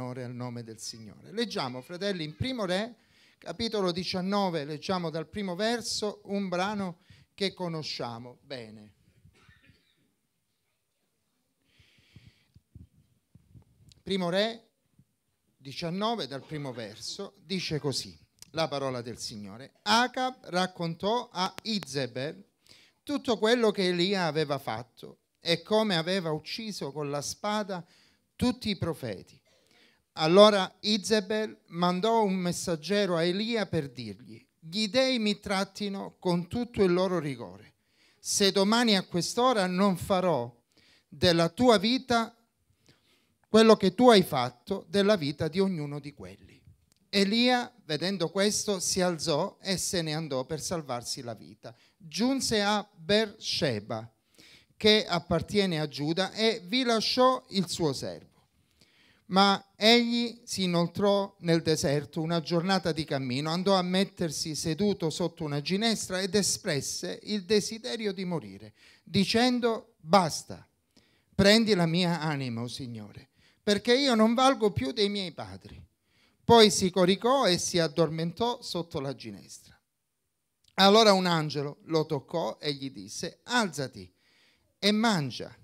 onore al nome del Signore. Leggiamo, fratelli, in primo re, capitolo 19, leggiamo dal primo verso un brano che conosciamo bene. Primo re 19, dal primo verso, dice così la parola del Signore. Acab raccontò a Izebel tutto quello che Elia aveva fatto e come aveva ucciso con la spada tutti i profeti allora Izebel mandò un messaggero a Elia per dirgli, gli dei mi trattino con tutto il loro rigore. Se domani a quest'ora non farò della tua vita quello che tu hai fatto della vita di ognuno di quelli. Elia, vedendo questo, si alzò e se ne andò per salvarsi la vita. Giunse a Beersheba, che appartiene a Giuda, e vi lasciò il suo servo ma egli si inoltrò nel deserto una giornata di cammino, andò a mettersi seduto sotto una ginestra ed espresse il desiderio di morire, dicendo basta, prendi la mia anima, o oh Signore, perché io non valgo più dei miei padri. Poi si coricò e si addormentò sotto la ginestra. Allora un angelo lo toccò e gli disse, alzati e mangia.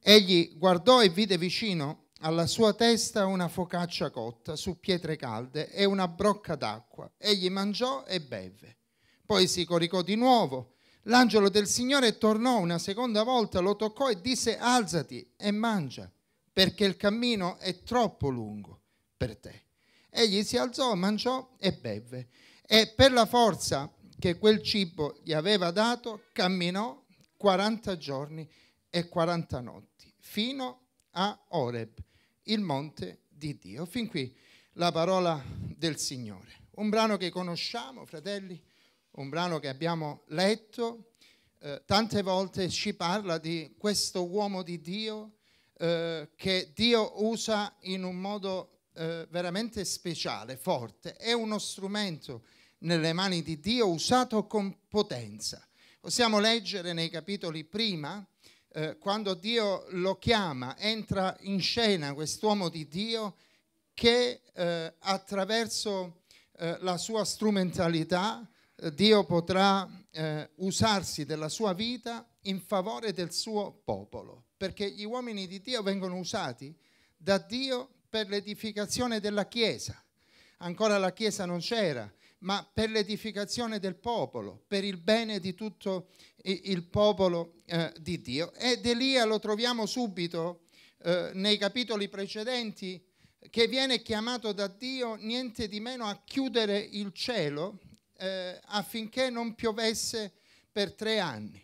Egli guardò e vide vicino alla sua testa una focaccia cotta su pietre calde e una brocca d'acqua. Egli mangiò e beve. Poi si coricò di nuovo. L'angelo del Signore tornò una seconda volta, lo toccò e disse alzati e mangia, perché il cammino è troppo lungo per te. Egli si alzò, mangiò e beve. E per la forza che quel cibo gli aveva dato, camminò 40 giorni e 40 notti, fino a Oreb il monte di Dio. Fin qui la parola del Signore. Un brano che conosciamo, fratelli, un brano che abbiamo letto, eh, tante volte ci parla di questo uomo di Dio eh, che Dio usa in un modo eh, veramente speciale, forte. È uno strumento nelle mani di Dio usato con potenza. Possiamo leggere nei capitoli prima eh, quando Dio lo chiama, entra in scena quest'uomo di Dio che eh, attraverso eh, la sua strumentalità eh, Dio potrà eh, usarsi della sua vita in favore del suo popolo, perché gli uomini di Dio vengono usati da Dio per l'edificazione della Chiesa. Ancora la Chiesa non c'era, ma per l'edificazione del popolo, per il bene di tutto il popolo eh, di Dio. Ed Elia eh, lo troviamo subito eh, nei capitoli precedenti che viene chiamato da Dio niente di meno a chiudere il cielo eh, affinché non piovesse per tre anni.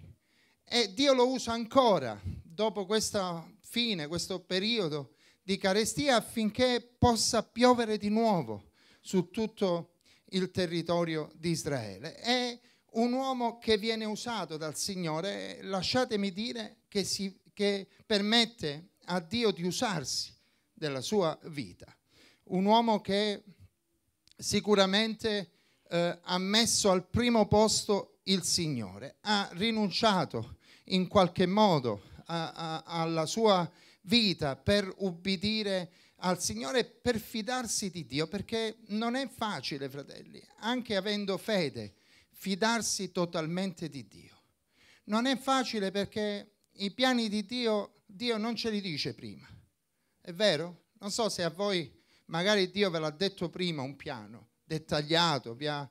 E Dio lo usa ancora dopo questa fine, questo periodo di carestia affinché possa piovere di nuovo su tutto il il territorio di Israele. È un uomo che viene usato dal Signore, lasciatemi dire che, si, che permette a Dio di usarsi della sua vita. Un uomo che sicuramente eh, ha messo al primo posto il Signore, ha rinunciato in qualche modo a, a, alla sua vita per ubbidire al Signore per fidarsi di Dio, perché non è facile, fratelli, anche avendo fede, fidarsi totalmente di Dio. Non è facile perché i piani di Dio, Dio non ce li dice prima. È vero? Non so se a voi magari Dio ve l'ha detto prima un piano dettagliato, vi ha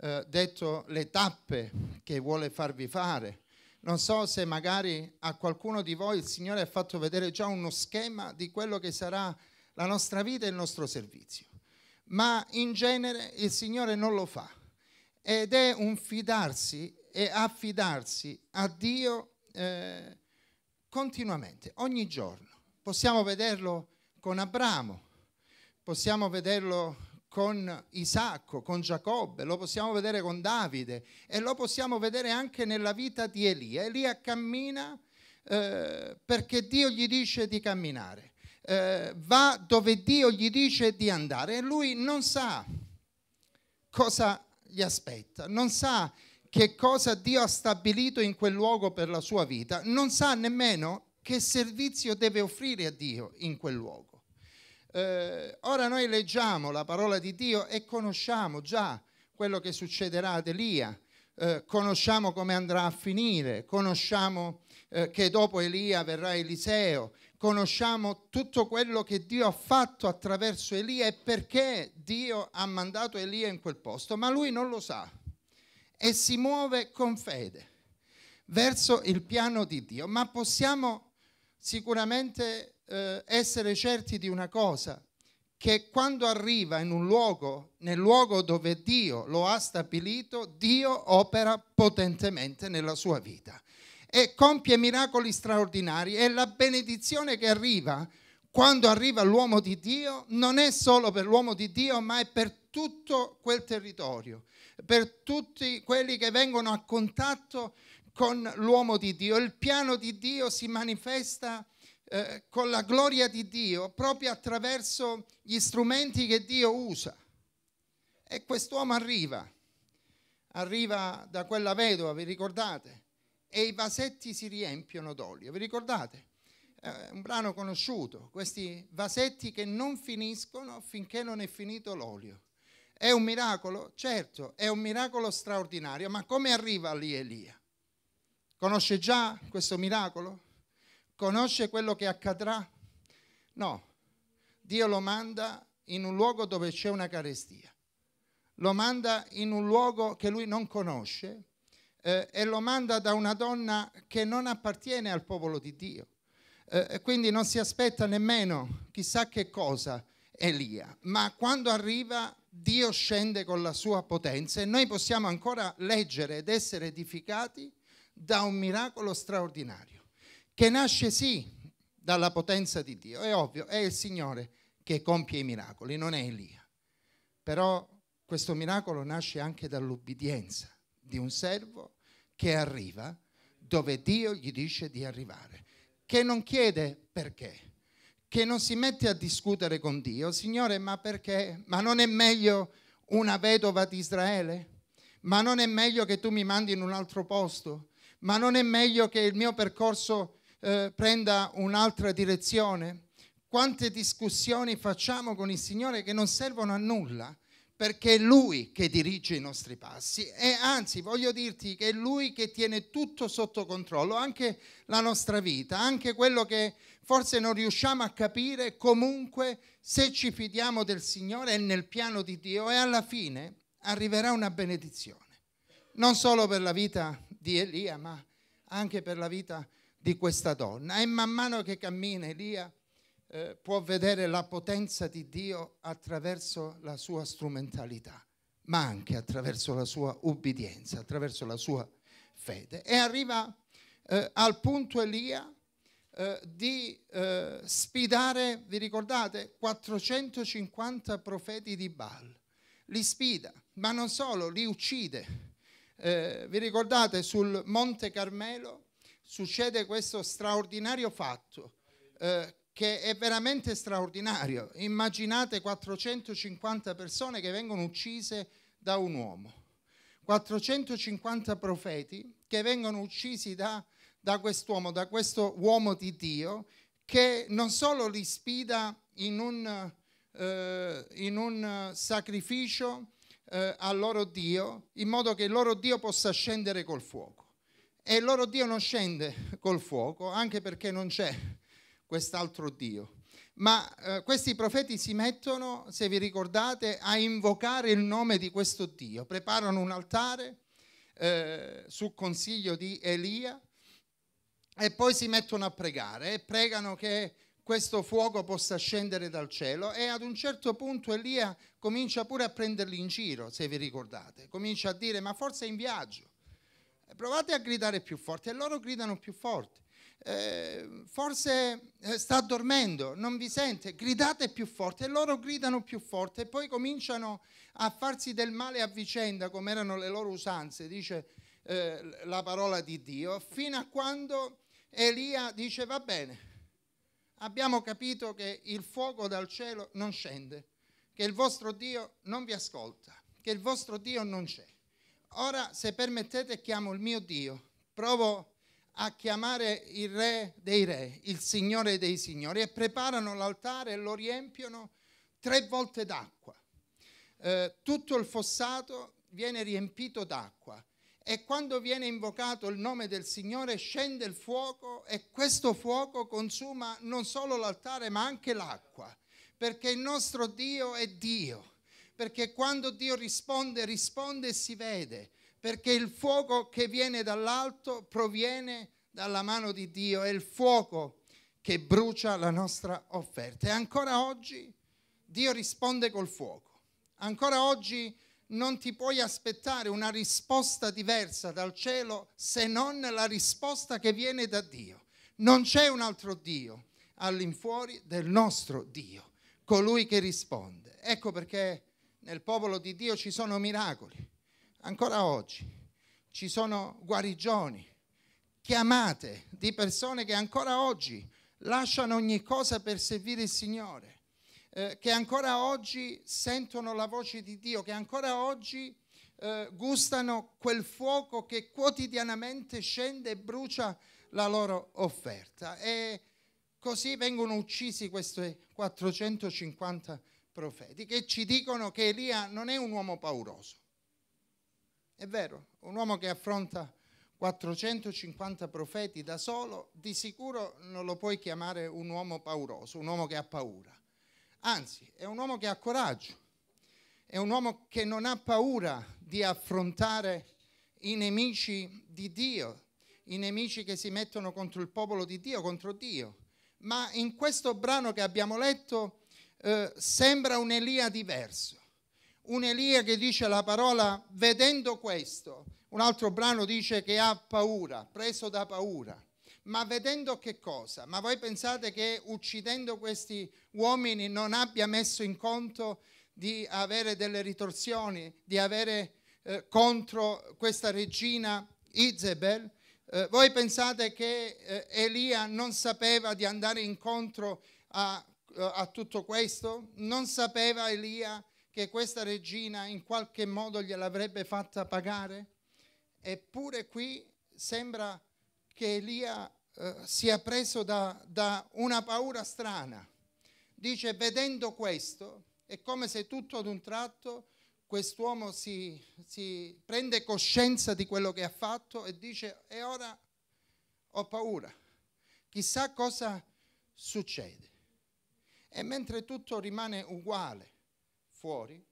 eh, detto le tappe che vuole farvi fare. Non so se magari a qualcuno di voi il Signore ha fatto vedere già uno schema di quello che sarà la nostra vita e il nostro servizio. Ma in genere il Signore non lo fa ed è un fidarsi e affidarsi a Dio eh, continuamente, ogni giorno. Possiamo vederlo con Abramo, possiamo vederlo con Isacco, con Giacobbe, lo possiamo vedere con Davide e lo possiamo vedere anche nella vita di Elia. Elia cammina eh, perché Dio gli dice di camminare eh, va dove Dio gli dice di andare e lui non sa cosa gli aspetta, non sa che cosa Dio ha stabilito in quel luogo per la sua vita, non sa nemmeno che servizio deve offrire a Dio in quel luogo. Eh, ora noi leggiamo la parola di Dio e conosciamo già quello che succederà ad Elia, eh, conosciamo come andrà a finire, conosciamo eh, che dopo Elia verrà Eliseo, conosciamo tutto quello che Dio ha fatto attraverso Elia e perché Dio ha mandato Elia in quel posto, ma lui non lo sa e si muove con fede verso il piano di Dio. Ma possiamo sicuramente eh, essere certi di una cosa, che quando arriva in un luogo, nel luogo dove Dio lo ha stabilito, Dio opera potentemente nella sua vita e compie miracoli straordinari e la benedizione che arriva quando arriva l'uomo di Dio non è solo per l'uomo di Dio ma è per tutto quel territorio, per tutti quelli che vengono a contatto con l'uomo di Dio. Il piano di Dio si manifesta eh, con la gloria di Dio proprio attraverso gli strumenti che Dio usa. E quest'uomo arriva, arriva da quella vedova, vi ricordate? e i vasetti si riempiono d'olio. Vi ricordate? È eh, un brano conosciuto, questi vasetti che non finiscono finché non è finito l'olio. È un miracolo? Certo, è un miracolo straordinario, ma come arriva lì Elia? Conosce già questo miracolo? Conosce quello che accadrà? No, Dio lo manda in un luogo dove c'è una carestia, lo manda in un luogo che lui non conosce, eh, e lo manda da una donna che non appartiene al popolo di Dio. Eh, quindi non si aspetta nemmeno chissà che cosa Elia, ma quando arriva Dio scende con la sua potenza e noi possiamo ancora leggere ed essere edificati da un miracolo straordinario, che nasce sì dalla potenza di Dio, è ovvio, è il Signore che compie i miracoli, non è Elia. Però questo miracolo nasce anche dall'ubbidienza di un servo che arriva dove Dio gli dice di arrivare, che non chiede perché, che non si mette a discutere con Dio, Signore, ma perché? Ma non è meglio una vedova di Israele? Ma non è meglio che tu mi mandi in un altro posto? Ma non è meglio che il mio percorso eh, prenda un'altra direzione? Quante discussioni facciamo con il Signore che non servono a nulla? perché è Lui che dirige i nostri passi e anzi voglio dirti che è Lui che tiene tutto sotto controllo, anche la nostra vita, anche quello che forse non riusciamo a capire, comunque se ci fidiamo del Signore è nel piano di Dio e alla fine arriverà una benedizione, non solo per la vita di Elia, ma anche per la vita di questa donna. E man mano che cammina Elia eh, può vedere la potenza di Dio attraverso la sua strumentalità, ma anche attraverso la sua ubbidienza, attraverso la sua fede. E arriva eh, al punto Elia eh, di eh, sfidare, vi ricordate, 450 profeti di Baal. Li sfida, ma non solo, li uccide. Eh, vi ricordate sul Monte Carmelo succede questo straordinario fatto eh, che è veramente straordinario. Immaginate 450 persone che vengono uccise da un uomo, 450 profeti che vengono uccisi da, da quest'uomo, da questo uomo di Dio, che non solo li sfida in un, eh, in un sacrificio eh, al loro Dio, in modo che il loro Dio possa scendere col fuoco. E il loro Dio non scende col fuoco, anche perché non c'è quest'altro Dio. Ma eh, questi profeti si mettono, se vi ricordate, a invocare il nome di questo Dio, preparano un altare eh, sul consiglio di Elia e poi si mettono a pregare e pregano che questo fuoco possa scendere dal cielo e ad un certo punto Elia comincia pure a prenderli in giro, se vi ricordate, comincia a dire ma forse è in viaggio, provate a gridare più forte e loro gridano più forte. Ehm, eh, forse sta dormendo, non vi sente, gridate più forte e loro gridano più forte e poi cominciano a farsi del male a vicenda come erano le loro usanze, dice eh, la parola di Dio, fino a quando Elia dice va bene, abbiamo capito che il fuoco dal cielo non scende, che il vostro Dio non vi ascolta, che il vostro Dio non c'è. Ora se permettete chiamo il mio Dio, provo a chiamare il re dei re, il signore dei signori, e preparano l'altare e lo riempiono tre volte d'acqua. Eh, tutto il fossato viene riempito d'acqua e quando viene invocato il nome del Signore scende il fuoco e questo fuoco consuma non solo l'altare ma anche l'acqua, perché il nostro Dio è Dio, perché quando Dio risponde risponde e si vede perché il fuoco che viene dall'alto proviene dalla mano di Dio, è il fuoco che brucia la nostra offerta. E ancora oggi Dio risponde col fuoco. Ancora oggi non ti puoi aspettare una risposta diversa dal cielo se non la risposta che viene da Dio. Non c'è un altro Dio all'infuori del nostro Dio, colui che risponde. Ecco perché nel popolo di Dio ci sono miracoli ancora oggi ci sono guarigioni, chiamate di persone che ancora oggi lasciano ogni cosa per servire il Signore, eh, che ancora oggi sentono la voce di Dio, che ancora oggi eh, gustano quel fuoco che quotidianamente scende e brucia la loro offerta. E così vengono uccisi questi 450 profeti che ci dicono che Elia non è un uomo pauroso è vero, un uomo che affronta 450 profeti da solo, di sicuro non lo puoi chiamare un uomo pauroso, un uomo che ha paura. Anzi, è un uomo che ha coraggio, è un uomo che non ha paura di affrontare i nemici di Dio, i nemici che si mettono contro il popolo di Dio, contro Dio. Ma in questo brano che abbiamo letto eh, sembra un Elia diverso un Elia che dice la parola vedendo questo, un altro brano dice che ha paura, preso da paura. Ma vedendo che cosa? Ma voi pensate che uccidendo questi uomini non abbia messo in conto di avere delle ritorsioni, di avere eh, contro questa regina Izebel? Eh, voi pensate che eh, Elia non sapeva di andare incontro a, eh, a tutto questo? Non sapeva Elia che questa regina in qualche modo gliel'avrebbe fatta pagare? Eppure qui sembra che Elia eh, sia preso da, da una paura strana. Dice, vedendo questo, è come se tutto ad un tratto quest'uomo si, si, prende coscienza di quello che ha fatto e dice e ora ho paura, chissà cosa succede. E mentre tutto rimane uguale, fuori,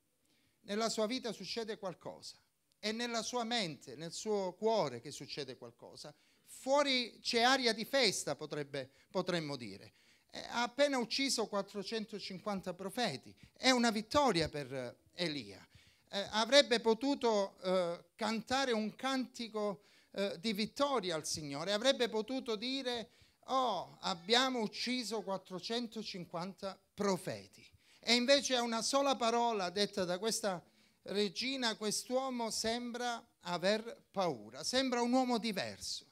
nella sua vita succede qualcosa. È nella sua mente, nel suo cuore che succede qualcosa. Fuori c'è aria di festa, potrebbe, potremmo dire. Eh, ha appena ucciso 450 profeti. È una vittoria per eh, Elia. Eh, avrebbe potuto eh, cantare un cantico eh, di vittoria al Signore, avrebbe potuto dire, oh, abbiamo ucciso 450 profeti. E invece a una sola parola detta da questa regina, quest'uomo sembra aver paura, sembra un uomo diverso.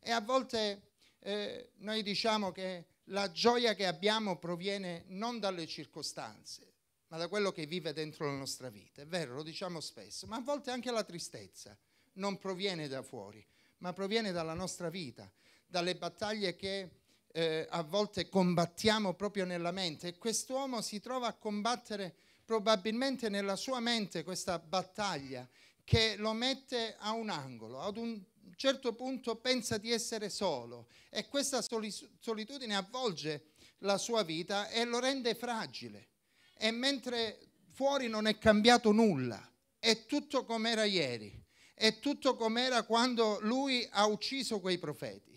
E a volte eh, noi diciamo che la gioia che abbiamo proviene non dalle circostanze, ma da quello che vive dentro la nostra vita. È vero, lo diciamo spesso, ma a volte anche la tristezza non proviene da fuori, ma proviene dalla nostra vita, dalle battaglie che eh, a volte combattiamo proprio nella mente e quest'uomo si trova a combattere probabilmente nella sua mente questa battaglia che lo mette a un angolo, ad un certo punto pensa di essere solo e questa solitudine avvolge la sua vita e lo rende fragile e mentre fuori non è cambiato nulla, è tutto com'era ieri, è tutto com'era quando lui ha ucciso quei profeti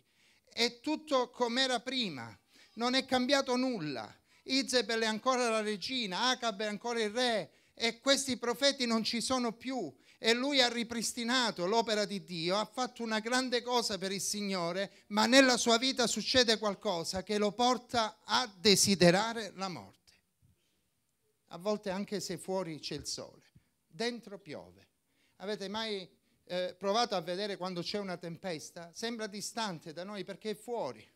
è tutto com'era prima, non è cambiato nulla. Izebel è ancora la regina, Acab è ancora il re e questi profeti non ci sono più e lui ha ripristinato l'opera di Dio, ha fatto una grande cosa per il Signore, ma nella sua vita succede qualcosa che lo porta a desiderare la morte. A volte anche se fuori c'è il sole, dentro piove. Avete mai eh, provato a vedere quando c'è una tempesta, sembra distante da noi perché è fuori.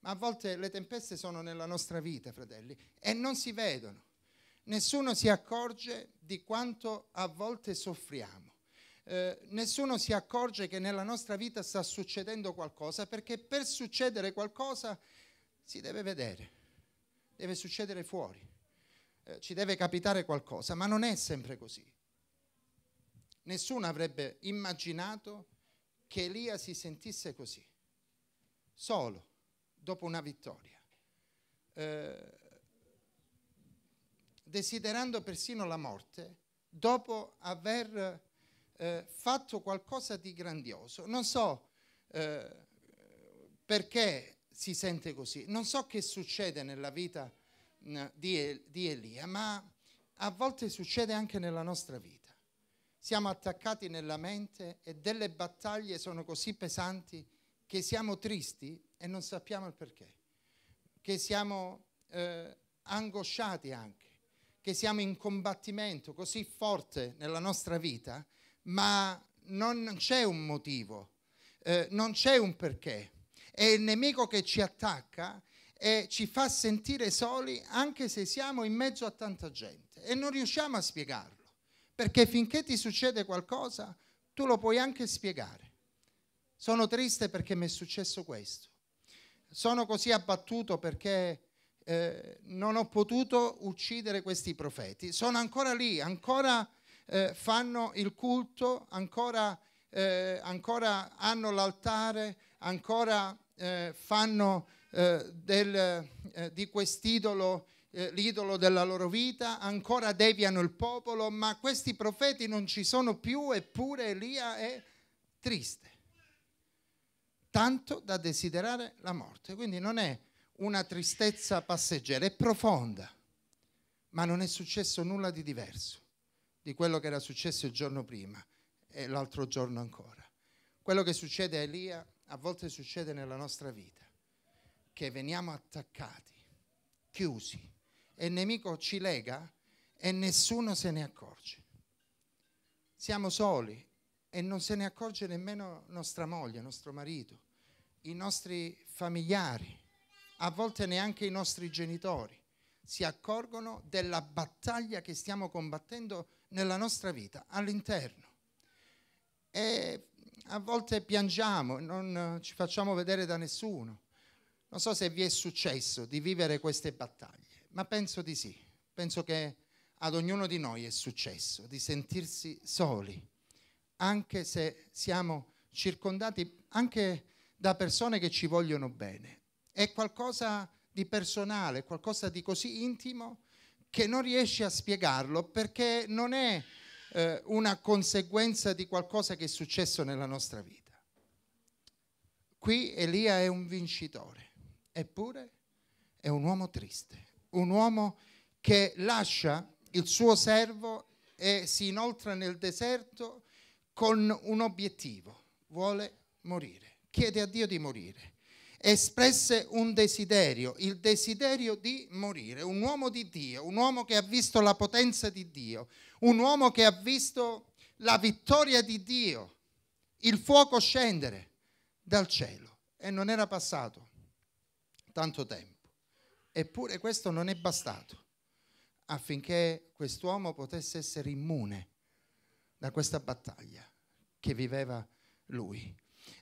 Ma a volte le tempeste sono nella nostra vita, fratelli, e non si vedono. Nessuno si accorge di quanto a volte soffriamo. Eh, nessuno si accorge che nella nostra vita sta succedendo qualcosa perché per succedere qualcosa si deve vedere, deve succedere fuori, eh, ci deve capitare qualcosa, ma non è sempre così. Nessuno avrebbe immaginato che Elia si sentisse così, solo, dopo una vittoria, eh, desiderando persino la morte, dopo aver eh, fatto qualcosa di grandioso. Non so eh, perché si sente così, non so che succede nella vita eh, di, di Elia, ma a volte succede anche nella nostra vita. Siamo attaccati nella mente e delle battaglie sono così pesanti che siamo tristi e non sappiamo il perché, che siamo eh, angosciati anche, che siamo in combattimento così forte nella nostra vita, ma non c'è un motivo, eh, non c'è un perché. È il nemico che ci attacca e ci fa sentire soli anche se siamo in mezzo a tanta gente e non riusciamo a spiegarlo. Perché finché ti succede qualcosa, tu lo puoi anche spiegare. Sono triste perché mi è successo questo. Sono così abbattuto perché eh, non ho potuto uccidere questi profeti. Sono ancora lì, ancora eh, fanno il culto, ancora, eh, ancora hanno l'altare, ancora eh, fanno eh, del, eh, di quest'idolo eh, l'idolo della loro vita, ancora deviano il popolo, ma questi profeti non ci sono più, eppure Elia è triste, tanto da desiderare la morte. Quindi non è una tristezza passeggera, è profonda, ma non è successo nulla di diverso di quello che era successo il giorno prima e l'altro giorno ancora. Quello che succede a Elia a volte succede nella nostra vita, che veniamo attaccati, chiusi, e il nemico ci lega e nessuno se ne accorge. Siamo soli e non se ne accorge nemmeno nostra moglie, nostro marito, i nostri familiari, a volte neanche i nostri genitori si accorgono della battaglia che stiamo combattendo nella nostra vita all'interno. E a volte piangiamo, non ci facciamo vedere da nessuno. Non so se vi è successo di vivere queste battaglie ma penso di sì, penso che ad ognuno di noi è successo di sentirsi soli, anche se siamo circondati anche da persone che ci vogliono bene. È qualcosa di personale, qualcosa di così intimo che non riesci a spiegarlo perché non è eh, una conseguenza di qualcosa che è successo nella nostra vita. Qui Elia è un vincitore, eppure è un uomo triste un uomo che lascia il suo servo e si inoltra nel deserto con un obiettivo, vuole morire, chiede a Dio di morire. Espresse un desiderio, il desiderio di morire, un uomo di Dio, un uomo che ha visto la potenza di Dio, un uomo che ha visto la vittoria di Dio, il fuoco scendere dal cielo e non era passato tanto tempo. Eppure questo non è bastato affinché quest'uomo potesse essere immune da questa battaglia che viveva lui.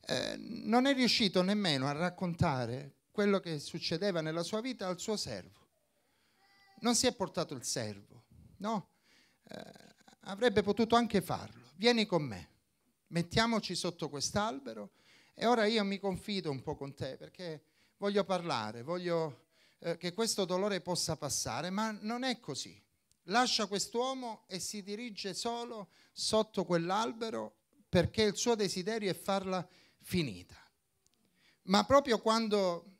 Eh, non è riuscito nemmeno a raccontare quello che succedeva nella sua vita al suo servo. Non si è portato il servo, no? Eh, avrebbe potuto anche farlo. Vieni con me, mettiamoci sotto quest'albero e ora io mi confido un po' con te perché voglio parlare, voglio eh, che questo dolore possa passare, ma non è così. Lascia quest'uomo e si dirige solo sotto quell'albero perché il suo desiderio è farla finita. Ma proprio quando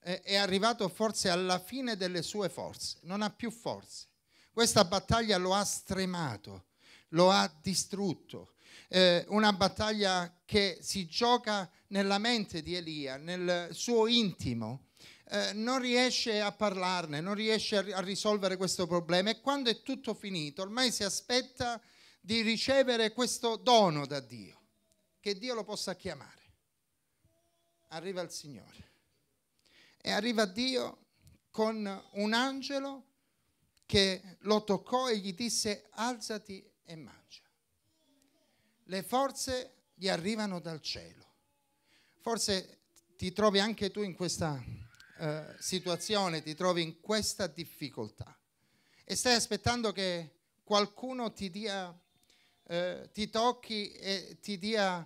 è arrivato forse alla fine delle sue forze, non ha più forze. Questa battaglia lo ha stremato, lo ha distrutto. Eh, una battaglia che si gioca nella mente di Elia, nel suo intimo, eh, non riesce a parlarne, non riesce a, a risolvere questo problema e quando è tutto finito ormai si aspetta di ricevere questo dono da Dio, che Dio lo possa chiamare. Arriva il Signore e arriva Dio con un angelo che lo toccò e gli disse alzati e mangia. Le forze gli arrivano dal cielo. Forse ti trovi anche tu in questa eh, situazione ti trovi in questa difficoltà e stai aspettando che qualcuno ti dia, eh, ti tocchi e ti dia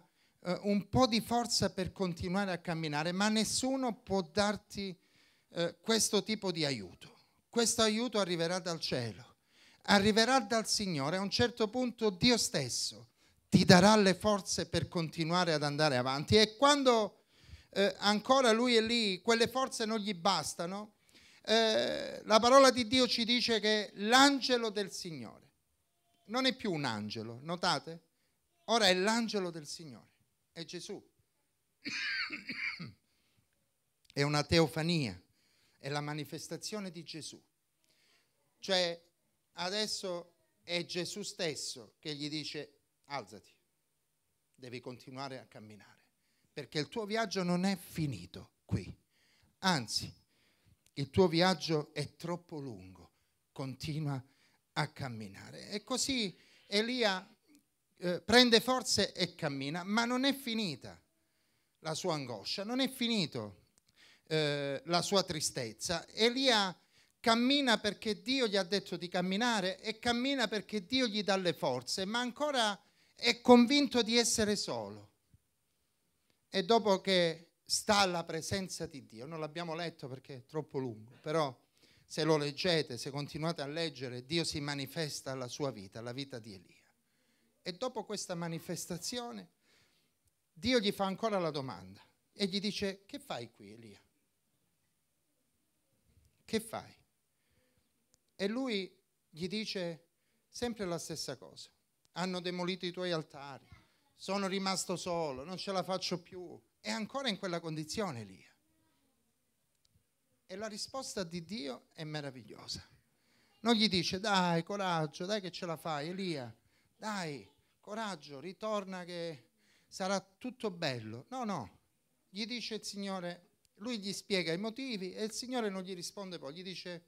eh, un po' di forza per continuare a camminare, ma nessuno può darti eh, questo tipo di aiuto. Questo aiuto arriverà dal cielo, arriverà dal Signore. A un certo punto Dio stesso ti darà le forze per continuare ad andare avanti. E quando eh, ancora lui è lì, quelle forze non gli bastano, eh, la parola di Dio ci dice che l'angelo del Signore non è più un angelo, notate? Ora è l'angelo del Signore, è Gesù. è una teofania, è la manifestazione di Gesù. Cioè adesso è Gesù stesso che gli dice alzati, devi continuare a camminare perché il tuo viaggio non è finito qui. Anzi, il tuo viaggio è troppo lungo, continua a camminare. E così Elia eh, prende forze e cammina, ma non è finita la sua angoscia, non è finita eh, la sua tristezza. Elia cammina perché Dio gli ha detto di camminare e cammina perché Dio gli dà le forze, ma ancora è convinto di essere solo e dopo che sta alla presenza di Dio, non l'abbiamo letto perché è troppo lungo, però se lo leggete, se continuate a leggere, Dio si manifesta alla sua vita, alla vita di Elia. E dopo questa manifestazione Dio gli fa ancora la domanda e gli dice che fai qui Elia? Che fai? E lui gli dice sempre la stessa cosa. Hanno demolito i tuoi altari, sono rimasto solo, non ce la faccio più. È ancora in quella condizione Elia. E la risposta di Dio è meravigliosa. Non gli dice, dai, coraggio, dai che ce la fai, Elia, dai, coraggio, ritorna che sarà tutto bello. No, no, gli dice il Signore, lui gli spiega i motivi e il Signore non gli risponde poi, gli dice,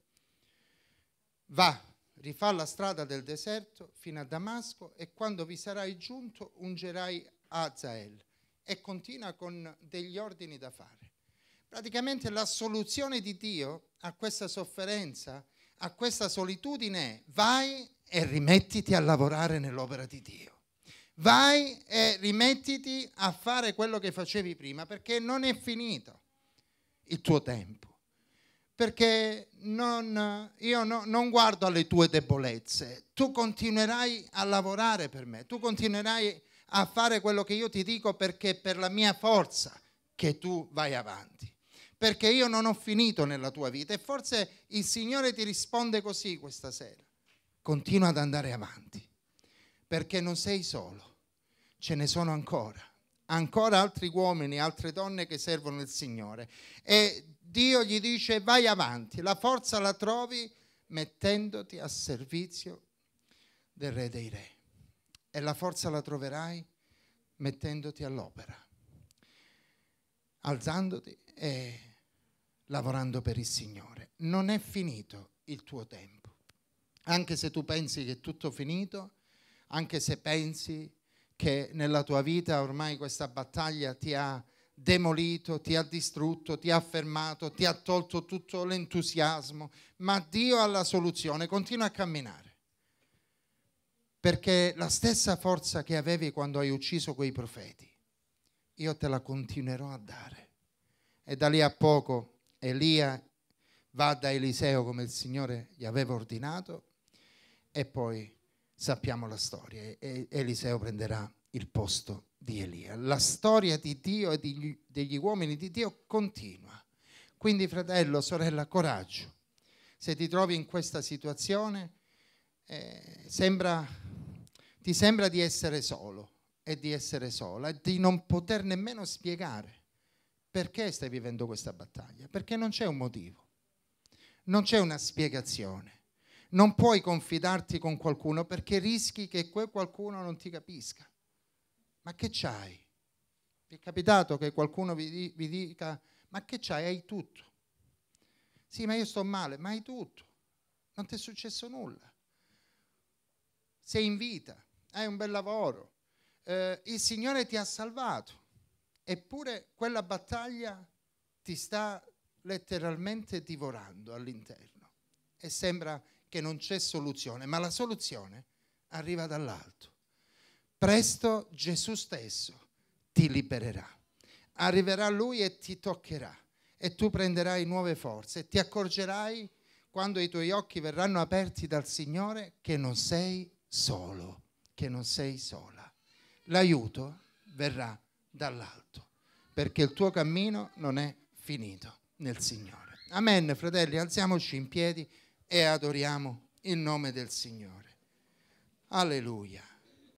va, rifà la strada del deserto fino a Damasco e quando vi sarai giunto ungerai Azael e continua con degli ordini da fare. Praticamente la soluzione di Dio a questa sofferenza, a questa solitudine è vai e rimettiti a lavorare nell'opera di Dio. Vai e rimettiti a fare quello che facevi prima perché non è finito il tuo tempo perché non, io no, non guardo alle tue debolezze, tu continuerai a lavorare per me, tu continuerai a fare quello che io ti dico perché è per la mia forza che tu vai avanti, perché io non ho finito nella tua vita e forse il Signore ti risponde così questa sera, continua ad andare avanti, perché non sei solo, ce ne sono ancora ancora altri uomini, altre donne che servono il Signore. E Dio gli dice vai avanti, la forza la trovi mettendoti a servizio del Re dei Re e la forza la troverai mettendoti all'opera, alzandoti e lavorando per il Signore. Non è finito il tuo tempo. Anche se tu pensi che è tutto finito, anche se pensi che nella tua vita ormai questa battaglia ti ha demolito, ti ha distrutto, ti ha fermato, ti ha tolto tutto l'entusiasmo, ma Dio ha la soluzione, continua a camminare. Perché la stessa forza che avevi quando hai ucciso quei profeti, io te la continuerò a dare. E da lì a poco Elia va da Eliseo come il Signore gli aveva ordinato e poi sappiamo la storia. E Eliseo prenderà il posto di Elia. La storia di Dio e di, degli uomini di Dio continua. Quindi fratello, sorella, coraggio. Se ti trovi in questa situazione, eh, sembra, ti sembra di essere solo e di essere sola e di non poter nemmeno spiegare perché stai vivendo questa battaglia, perché non c'è un motivo, non c'è una spiegazione. Non puoi confidarti con qualcuno perché rischi che quel qualcuno non ti capisca ma che c'hai? Vi è capitato che qualcuno vi, vi dica, ma che c'hai? Hai tutto. Sì, ma io sto male, ma hai tutto. Non ti è successo nulla. Sei in vita, hai un bel lavoro, eh, il Signore ti ha salvato, eppure quella battaglia ti sta letteralmente divorando all'interno e sembra che non c'è soluzione, ma la soluzione arriva dall'alto presto Gesù stesso ti libererà. Arriverà lui e ti toccherà e tu prenderai nuove forze e ti accorgerai quando i tuoi occhi verranno aperti dal Signore che non sei solo, che non sei sola. L'aiuto verrà dall'alto perché il tuo cammino non è finito nel Signore. Amen, fratelli, alziamoci in piedi e adoriamo il nome del Signore. Alleluia.